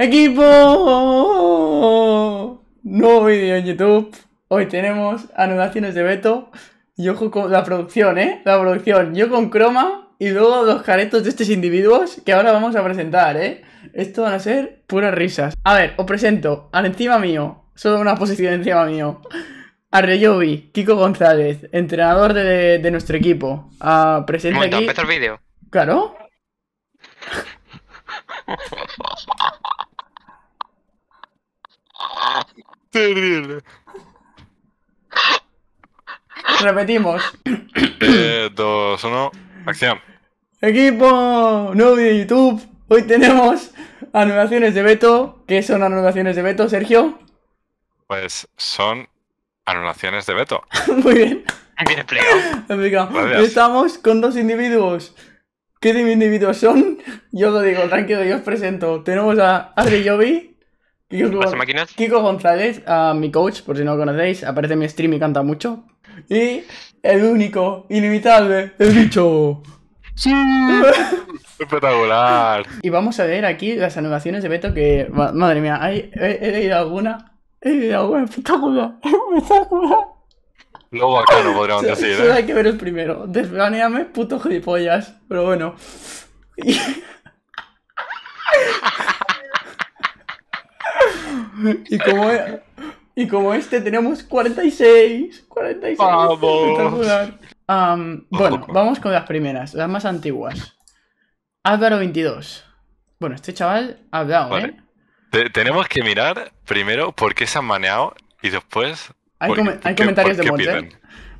¡Equipo! Nuevo vídeo en YouTube. Hoy tenemos anotaciones de Beto. Yo con la producción, ¿eh? La producción. Yo con croma y luego los caretos de estos individuos que ahora vamos a presentar, ¿eh? Esto van a ser puras risas. A ver, os presento al encima mío. Solo una posición encima mío. A Kiko González, entrenador de, nuestro equipo. A ah, presente. aquí... el vídeo? Claro. Terrible. Repetimos. 3, 2, 1, acción. Equipo nuevo de YouTube. Hoy tenemos anulaciones de Beto ¿Qué son anulaciones de Beto, Sergio? Pues son anulaciones de Beto Muy bien. Bien Estamos con dos individuos. ¿Qué individuos son? Yo lo digo, tranquilo, yo os presento. Tenemos a Adri Jovi Kiko, Kiko González, mi coach, por si no lo conocéis, aparece en mi stream y canta mucho. Y el único, inimitable, el bicho. ¡Sí! Espectacular. Y vamos a ver aquí las anulaciones de Beto que. Madre mía, hay, he, leído alguna. He leído alguna espectacular. Espectacular. Lo bacano podríamos decir. ¿eh? hay que ver el primero. Desvaneame, puto gilipollas. Pero bueno. Y como, e, y como este tenemos 46. 46. Vamos. bueno, vamos con las primeras, las más antiguas. Álvaro 22. Bueno, este chaval ha hablado, ¿eh? tenemos que mirar primero por qué se han maneado y después... Hay, comentarios de Monster. ¿eh?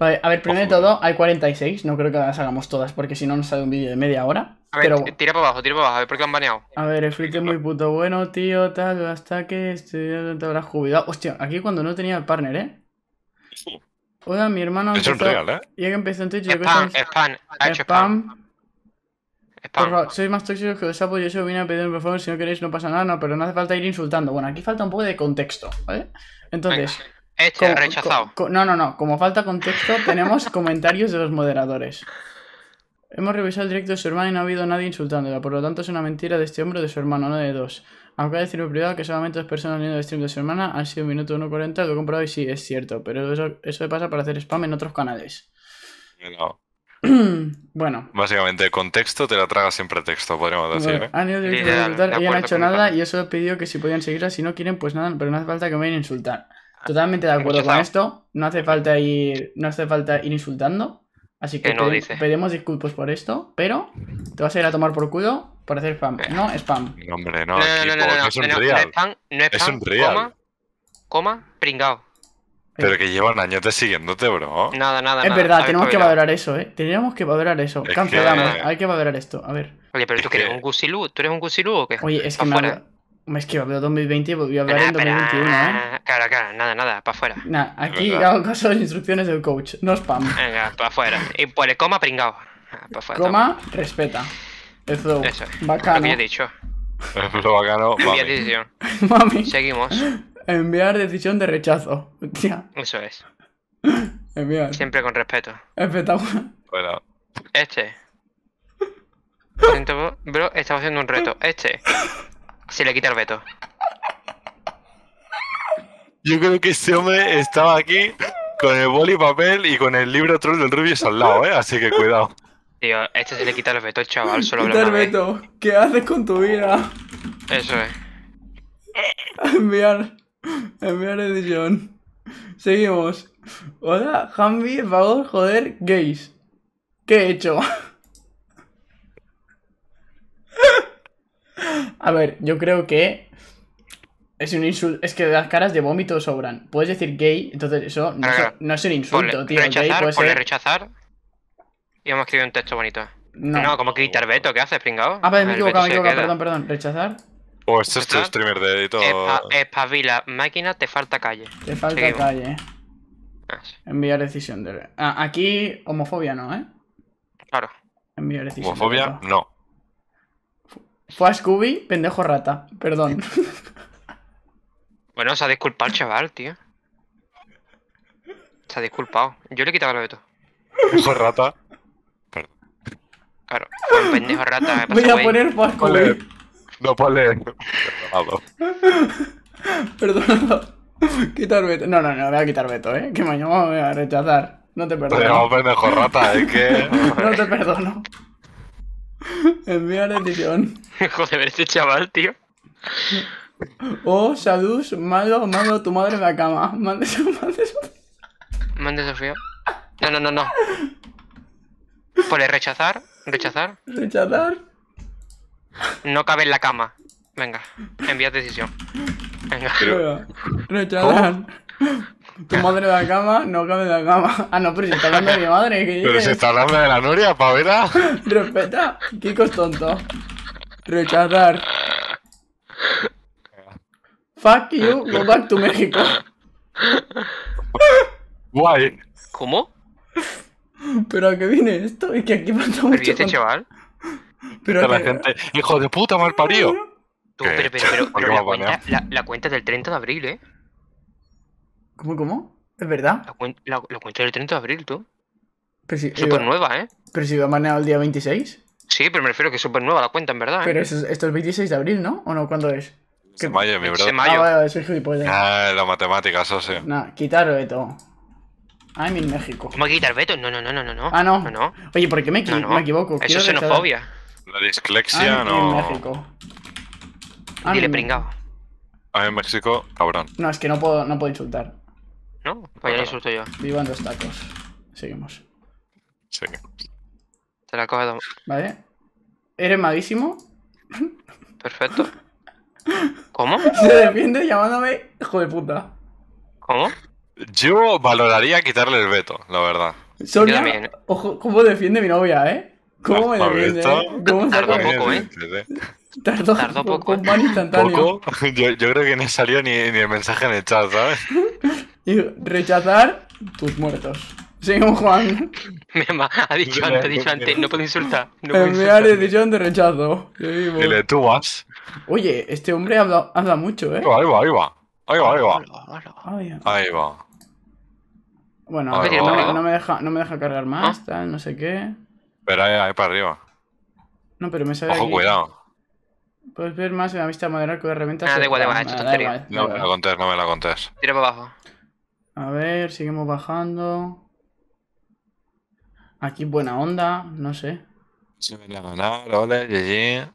Vale, a ver, primero de todo, hay 46. No creo que las hagamos todas, porque si no nos sale un vídeo de media hora. A ver, tira para abajo, tira para abajo, a ver por qué han baneado. A ver, el flick es muy puto bueno, tío, tal, hasta que este, te habrás jubilado. Hostia, aquí cuando no tenía el partner, ¿eh? Hola, mi hermano. Es empezó... un real, ¿eh? Ya que empezó en Twitch, yo spam, que spam, ha hecho spam. Por favor, sois más tóxicos que los sapos, yo eso vine a pedir, un favor, si no queréis no pasa nada, no, pero no hace falta ir insultando. Bueno, aquí falta un poco de contexto, ¿vale? Entonces, Hecha, este rechazado. no, no, no. Como falta contexto, tenemos comentarios de los moderadores. Hemos revisado el directo de su hermano y no ha habido nadie insultándola. Por lo tanto, es una mentira de este hombre de su hermano, no de dos. Aunque decir en privado que solamente dos personas Han ido al stream de su hermana han sido minuto 1.40, lo he comprobado y sí, es cierto. Pero eso, eso pasa para hacer spam en otros canales. bueno. Básicamente, contexto te la traga siempre texto podríamos decir. ¿eh? Han ido hecho nada y eso pedido que si podían seguirla. Si no quieren, pues nada, pero no hace falta que me vayan a insultar. Totalmente de acuerdo con esto. No hace falta ir, no hace falta ir insultando. Así que, pedimos disculpas por esto, pero te vas a ir a tomar por culo por hacer spam. Eh. No, spam. No, hombre, no. no, es un real. Spam, no, es es un real. Coma, coma, pringao. Pero que llevan años siguiéndote, bro. Nada, nada. Es verdad, tenemos que valorar eso, eh. Tenemos que valorar eso. Es Cancelamos, hay que valorar esto. A ver. Oye, pero tú, que... eres un gusilú, ¿tú eres un gusilú o qué? Oye, es que me, me que veo 2020 y voy a hablar en 2021, ¿eh? Claro, claro, nada, nada, para afuera. Nah, aquí pues hago caso de las instrucciones del coach, no spam. Venga, para afuera. Y por coma, pringao. Ah, fuera, coma, respeta. Eso, Eso bacano. Lo había dicho. Lo bacano, mami. Enviar decisión. mami. Seguimos. Enviar decisión de rechazo. Eso es. Enviar. Siempre con respeto. Espectacular. Este. Bro, estamos haciendo un reto. Este. Se le quita el veto. Yo creo que este hombre estaba aquí con el boli papel y con el libro troll del Rubius al lado, ¿eh? Así que cuidado. Tío, este se le quita el veto, chaval, solo habla. Quita el veto. ¿Qué haces con tu vida? Eso es. Enviar. Enviar edición. Seguimos. Hola, Jambi, vagos, joder, gays. ¿Qué he hecho? A ver, yo creo que es un insulto. Es que las caras de vómito sobran. Puedes decir gay, entonces eso no, es, no un insulto, tío. Rechazar, gay puede ponle rechazar. Y hemos escrito un texto bonito. No, no como quitar Beto, ¿qué haces, pringao? Ah, vale, me he equivocado, me he equivocado, perdón, perdón. Rechazar. O oh, esto es tu streamer de editor. espabila, máquina, te falta calle. Te falta calle. Ah, Enviar decisión de. Ah, aquí homofobia no, ¿eh? Claro. Enviar decisión. Homofobia no. Fue a Scooby, pendejo rata. Perdón. Bueno, se ha disculpado el chaval, tío. Se ha disculpado. Yo le he quitado de veto. Pendejo rata. Perdón. Claro, pues pendejo rata me Voy a poner fue a No, vale Perdón Quitar veto. No, no, no, voy a quitar veto, eh. Que mañana me voy a rechazar. No te Te perdono. pendejo rata, es que. No te perdono. Envía hijo de Joder, este chaval, tío. Oh, saludos, malo, malo, tu madre en la cama. Mande Sofía. Mande Sofía. No, no, no, no. Pone rechazar, rechazar. Rechazar. No cabe en la cama. Venga, envía decisión. Venga. Rechazar. Tu madre de la cama, no cabe de la cama. Ah, no, pero si está hablando de mi madre. ¿qué pero se está hablando de la Nuria, Pavela. Respeta. Kiko es tonto. Rechazar. Fuck you, go back to México. Guay. ¿Cómo? ¿Pero a qué viene esto? Es que aquí falta mucho... ¿Pero este chaval? Pero la gente... ¡Hijo de puta, mal parido! pero, pero, pero, la, cuenta, la, cuenta, es del 30 de abril, ¿eh? ¿Cómo, cómo? ¿Es verdad? La, cuen la, el cuenta del 30 de abril, tú. Pero Súper eh, nueva, ¿eh? Pero si va manejado el día 26. Sí, pero me refiero que es súper nueva la cuenta, en verdad. ¿eh? Pero esto es 26 de abril, ¿no? ¿O no? ¿Cuándo es? ¿Qué? mayo, mi bro. mayo. Ah, vale, soy gilipollas. Ah, la matemática, sí Nah, quitar Beto. I'm in México. ¿Cómo quitar Beto? No, no, no, no, no. Ah, no. no, Oye, ¿por qué me, no, no. me equivoco? Eso es xenofobia. La dislexia ah, I'm no... México. Ah, Dile pringao. I'm ah, en México, cabrón. No, es que no puedo, no puedo insultar. ¿No? Vaya pues insulto yo. Vivan los tacos. Seguimos. Seguimos. Te la coge Vale. Eres malísimo. Perfecto. ¿Cómo? Se defiende llamándome hijo de puta. ¿Cómo? Yo valoraría quitarle el veto, la verdad. ojo, ¿cómo defiende mi novia, eh? ¿Cómo ah, me defiende? Eh? ¿Cómo poco, ¿eh? Tardó, poco. Un instantáneo. ¿Poco? Yo, creo que no salió ni, ni el mensaje en el chat, ¿sabes? Y rechazar tus muertos. Seguimos, Juan. Me ha dicho antes, ha dicho antes, no puedo insultar. Me ha dicho antes de rechazo. Dile, tú vas. Oye, este hombre Anda habla mucho, ¿eh? Ahí va, ahí va. Ahí va, ahí va. Ahí va. Bueno, No, me deja, no me deja cargar más, ah. tal, no sé qué. Pero ahí, para arriba. No, pero me sale. Ojo, cuidado. Puedes ver más en la vista moderna que herramientas. Ah, da igual, da igual, hecho ah, tontería. No me lo contes no me la contes. Tira para abajo. A ver, seguimos bajando. Aquí buena onda, no sé. Se la GG.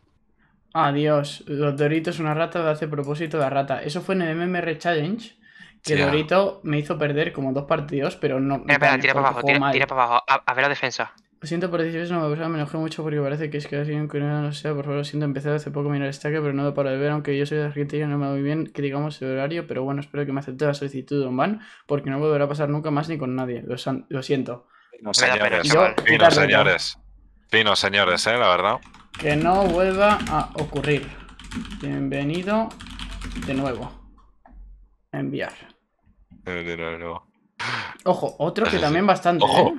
Adiós. Los es una rata, de hace propósito de rata. Eso fue en el MMR Challenge. Que Dorito me hizo perder como dos partidos, pero no. Espera, espera tira para abajo, tira, para abajo. a ver la defensa. Lo siento por eso no me me enojé mucho porque parece que es que ha sido no, no sea, por favor, lo siento, empecé hace poco a mirar estaque, pero no lo paro de ver, aunque yo soy de Argentina y no me va bien, que digamos el horario, pero bueno, espero que me acepte la solicitud, don Van, porque no volverá a pasar nunca más ni con nadie, lo, siento. No, señores, yo, señores. señores, eh, la verdad. Que no vuelva a ocurrir. Bienvenido de nuevo. enviar. Eh, de nuevo. Ojo, otro que también bastante. ¿eh?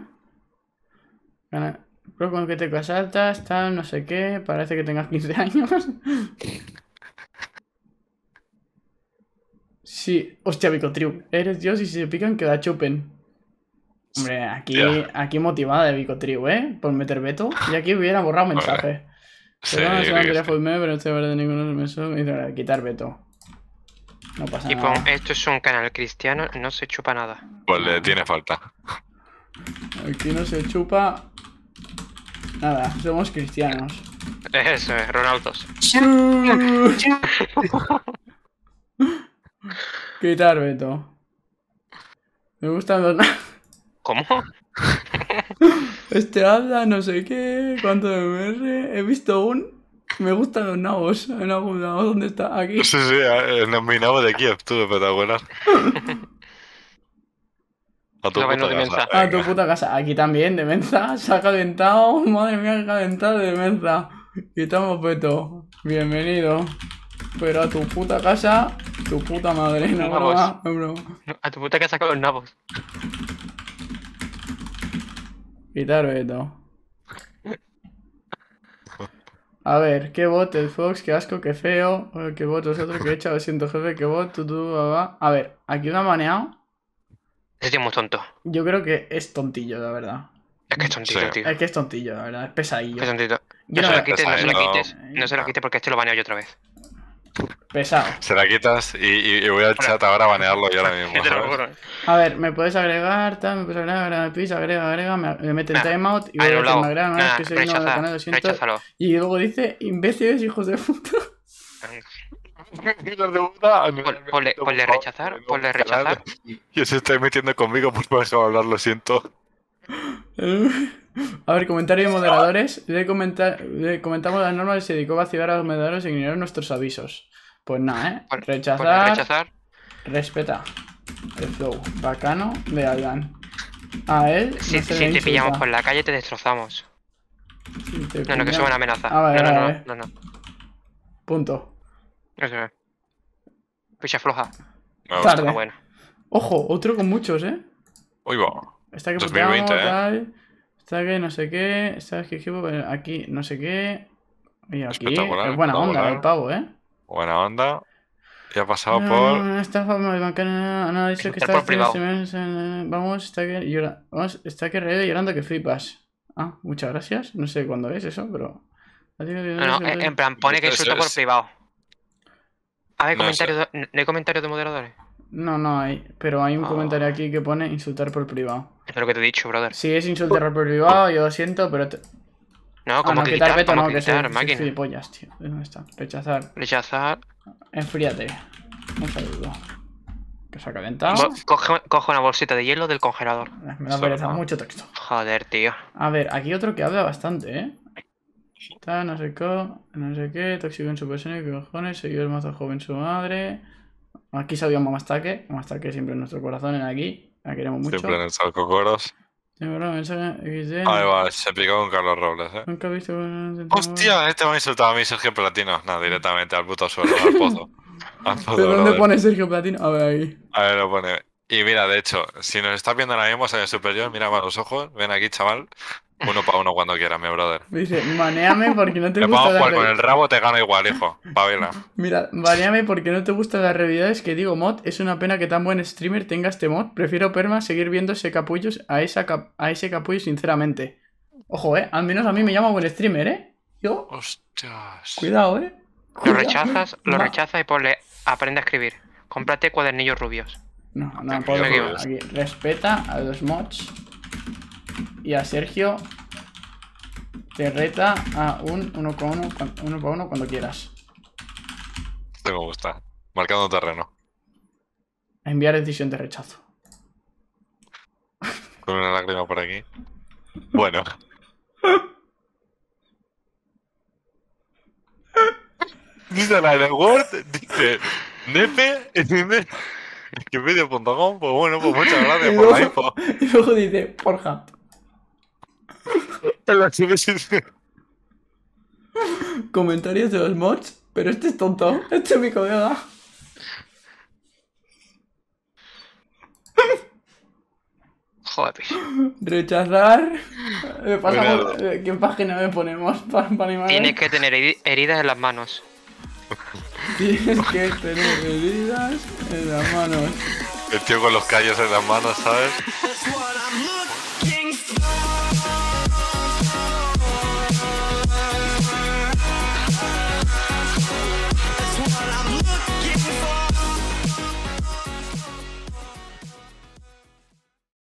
Pero con que te asaltas, tal, no sé qué. Parece que tengas 15 años. Sí, hostia, Bicotriu. Eres Dios y si se pican, que la chupen. Hombre, aquí, aquí motivada de Bicotriu, ¿eh? Por meter veto. Y aquí hubiera borrado mensaje. Sí, no se van a pero no se de ninguno de quitar veto. No pasa y nada. esto es un canal cristiano, no se chupa nada. Pues le tiene falta. Aquí no se chupa Nada, somos cristianos. Eso es, Ronaldos. tal, Beto. Me gustan los... ¿Cómo? Este habla, no sé qué, cuánto MR. He visto un. Me gustan los nabos. En algún lado, ¿dónde está? Aquí. Sí, sí, en mi nabo de Kiev, tú, de buena. A tu puta casa. A tu puta casa. Aquí también, de mensa. Se ha calentado. Madre mía, ha calentado de mensa. Quitamos estamos peto. Bienvenido. Pero a tu puta casa, tu puta madre. No, A tu puta casa con los nabos. quitar Beto. A ver, qué bot el Fox, qué asco, qué feo. Qué bot vosotros, que he echado siento jefe, qué bot, tú, tú, A ver, aquí una ha maneado es muy tonto. Yo creo que es tontillo, la verdad. Es que es tontillo, tío. Es que es tontillo, la verdad. Es pesadillo. Es tontito. Yo no, se la quites, no, se la quites, no se la quites porque este lo baneo yo otra vez. Pesado. Se la quitas y, voy al chat ahora a banearlo yo ahora mismo. a ver, me puedes agregar, tal, me puedes agregar, agrega, pis, agrega, agrega, me, mete el timeout y voy a me agrega, no, que soy uno de canal, siento. Y luego dice, imbéciles, hijos de puta rechazar, ponle rechazar. Y se estáis metiendo conmigo, por eso hablar, lo siento. A ver, comentario de moderadores. Le, comentamos la norma y se dedicó a vacilar a los moderadores Y ignorar nuestros avisos. Pues nada, ¿eh? Rechazar. rechazar. Respeta. El flow bacano de Aldan. A él. si, te pillamos por la calle, te destrozamos. no, no, que es una amenaza. Ah, no, no, no. Punto. Eso es. Picha floja. Ah, Tarde. Ah, buena. Ojo, otro con muchos, ¿eh? Uy, va. Está que 2020, putamos, eh. Está que no sé qué. ¿Sabes que equipo? Aquí no sé qué. Y aquí espectacular, es buena onda el pavo, ¿eh? Buena onda. Ya ha pasado por. No, está el bancar. nada no, ha dicho que está. Por privado. Eh, vamos, está que llora... Vamos, está que llorando que flipas. Ah, muchas gracias. No sé cuándo es eso, pero. No, no, en plan pone que suelta por privado. A ver, no, hay comentarios de moderadores? No, no hay. Pero hay un ah. comentario aquí que pone insultar por privado. Es lo que te he dicho, brother. Sí, es insultar por privado, yo lo siento, pero... No, ah, como quitar, veto, no, que quitar, máquina. tío. está? Rechazar. Rechazar. Enfríate. Un saludo. Que se ha calentado. Coge, una bolsita de hielo del congelador. Me da pereza, mucho texto. Joder, tío. A ver, aquí otro que habla bastante, ¿eh? no sé qué, no sé qué, tóxico en su persona, cojones, el mazo joven su madre. Aquí sabía Mamastake, Mamastake siempre en nuestro corazón, en aquí, la queremos mucho. Siempre en el Salco Coros. Ah, ahí va, se picó con Carlos Robles, eh. Nunca he visto. Hostia, este me ha insultado a mí, Sergio Platino. no, directamente al puto suelo, al pozo. ¿De dónde pone Sergio Platino? A ver ahí. A ver, lo pone. Y mira, de hecho, si nos estás viendo ahora mismo, en el superior, mira a los ojos, ven aquí, chaval. Uno para uno cuando quieras, mi brother. Dice, manéame porque no te, gusta. Vamos a jugar con el rabo, te gano igual, hijo. Pavela. Mira, maneame porque no te gusta la realidad. Es que digo, mod. Es una pena que tan buen streamer tenga este mod. Prefiero perma seguir viendo ese capullos a, a ese capullo, sinceramente. Ojo, eh. Al menos a mí me llama buen streamer, eh. Yo. Ostras. Cuidado, eh. Lo rechazas, lo rechazas y ponle aprende a escribir. Cómprate cuadernillos rubios. No, no, puedo. Respeta a los mods y a Sergio te reta a un 1 1, cuando quieras. Te este me gusta. Marcando terreno. enviar decisión de rechazo. Con una lágrima por aquí. Bueno. Dice la de Word, dice nepe, que medio.com. pues bueno, pues muchas gracias por la info. Y luego dice, porja. Comentarios de los mods, pero este es tonto. Este es mi colega. Joder. Rechazar. Eh, ¿Qué página me ponemos para, para Tienes que tener heridas en las manos. Tienes que tener heridas en las manos. El tío con los callos en las manos, ¿sabes?